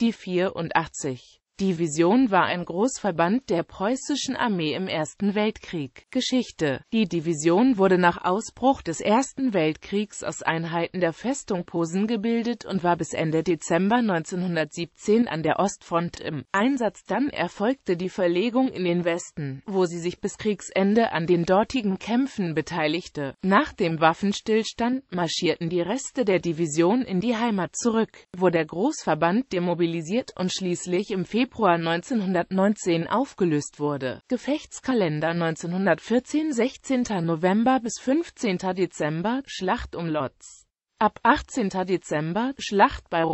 die 84. Division war ein Großverband der preußischen Armee im Ersten Weltkrieg. Geschichte Die Division wurde nach Ausbruch des Ersten Weltkriegs aus Einheiten der Festung Posen gebildet und war bis Ende Dezember 1917 an der Ostfront im Einsatz. Dann erfolgte die Verlegung in den Westen, wo sie sich bis Kriegsende an den dortigen Kämpfen beteiligte. Nach dem Waffenstillstand marschierten die Reste der Division in die Heimat zurück, wo der Großverband demobilisiert und schließlich im Februar Februar 1919 aufgelöst wurde. Gefechtskalender 1914 16. November bis 15. Dezember, Schlacht um Lotz Ab 18. Dezember Schlacht bei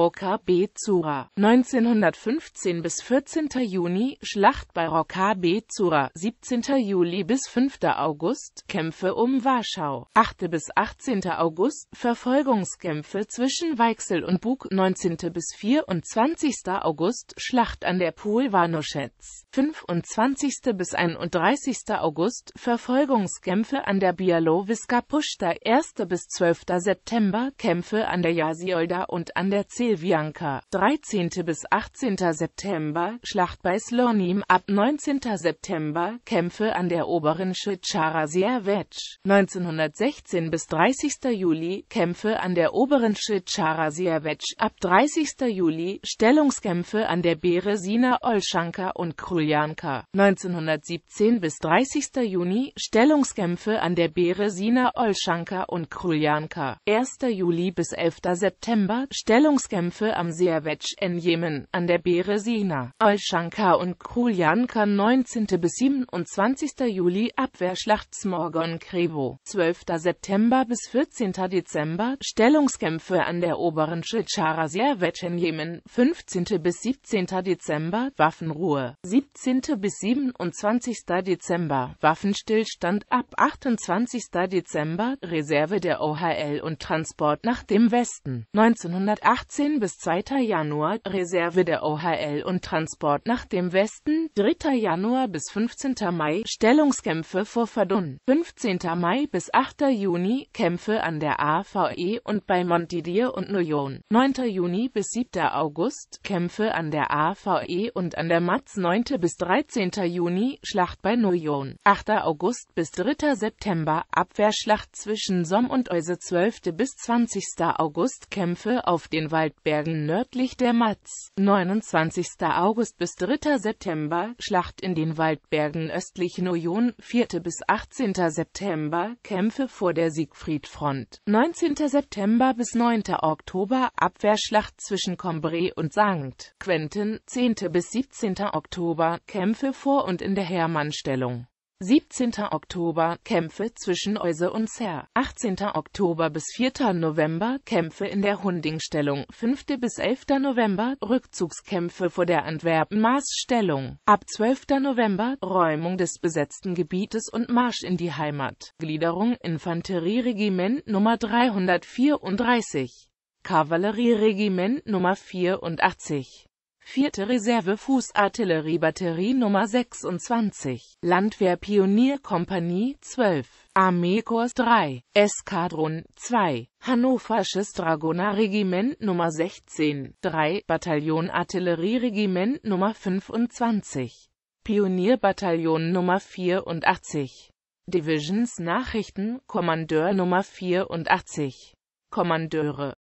B. Zura. 1915 bis 14. Juni Schlacht bei B. Zura. 17. Juli bis 5. August Kämpfe um Warschau. 8. bis 18. August Verfolgungskämpfe zwischen Weichsel und Bug. 19. bis 24. August Schlacht an der Pool Warnuschetz. 25. bis 31. August Verfolgungskämpfe an der Bialowiska Puszta. 1. bis 12. September Kämpfe an der Jasiolda und an der Silvianka, 13. bis 18. September, Schlacht bei Slonim, ab 19. September, Kämpfe an der oberen Schitschara Sierwetsch, 1916 bis 30. Juli, Kämpfe an der oberen Schitschara Sierwetsch, ab 30. Juli, Stellungskämpfe an der Beresina Olschanka und Kruljanka, 1917 bis 30. Juni, Stellungskämpfe an der Beresina Olschanka und Kruljanka, 1. Juli, Juli bis 11. September, Stellungskämpfe am Servetsch in Jemen, an der Beresina, Olschanka und Kuljanka 19. bis 27. Juli, Abwehrschlacht Smorgon Krevo, 12. September bis 14. Dezember, Stellungskämpfe an der oberen Schilchara Servetsch in Jemen, 15. bis 17. Dezember, Waffenruhe, 17. bis 27. Dezember, Waffenstillstand ab 28. Dezember, Reserve der OHL und Transport Nord nach dem Westen, 1918 bis 2. Januar, Reserve der OHL und Transport nach dem Westen, 3. Januar bis 15. Mai, Stellungskämpfe vor Verdun, 15. Mai bis 8. Juni, Kämpfe an der AVE und bei Montdidier und Noyon, 9. Juni bis 7. August, Kämpfe an der AVE und an der Matz, 9. bis 13. Juni, Schlacht bei Noyon, 8. August bis 3. September, Abwehrschlacht zwischen Somme und Euse, 12. bis 20. 29. August Kämpfe auf den Waldbergen nördlich der Matz, 29. August bis 3. September Schlacht in den Waldbergen östlich Noyon, 4. bis 18. September Kämpfe vor der Siegfriedfront, 19. September bis 9. Oktober Abwehrschlacht zwischen Combray und St. Quentin, 10. bis 17. Oktober Kämpfe vor und in der Hermannstellung. 17. Oktober Kämpfe zwischen Euse und Serr. 18. Oktober bis 4. November Kämpfe in der Hundingstellung. 5. bis 11. November Rückzugskämpfe vor der Antwerpen-Marsstellung. Ab 12. November Räumung des besetzten Gebietes und Marsch in die Heimat. Gliederung Infanterieregiment Nummer 334. Kavallerieregiment Nummer 84. Vierte Reserve Fußartilleriebatterie Nummer 26, Landwehr Pionierkompanie 12, Armeekorps 3, Eskadron 2, Hannoversches Dragonerregiment Nummer 16, 3, Bataillon Artillerieregiment Nummer 25, Pionierbataillon Nummer 84, Divisions Nachrichten, Kommandeur Nummer 84, Kommandeure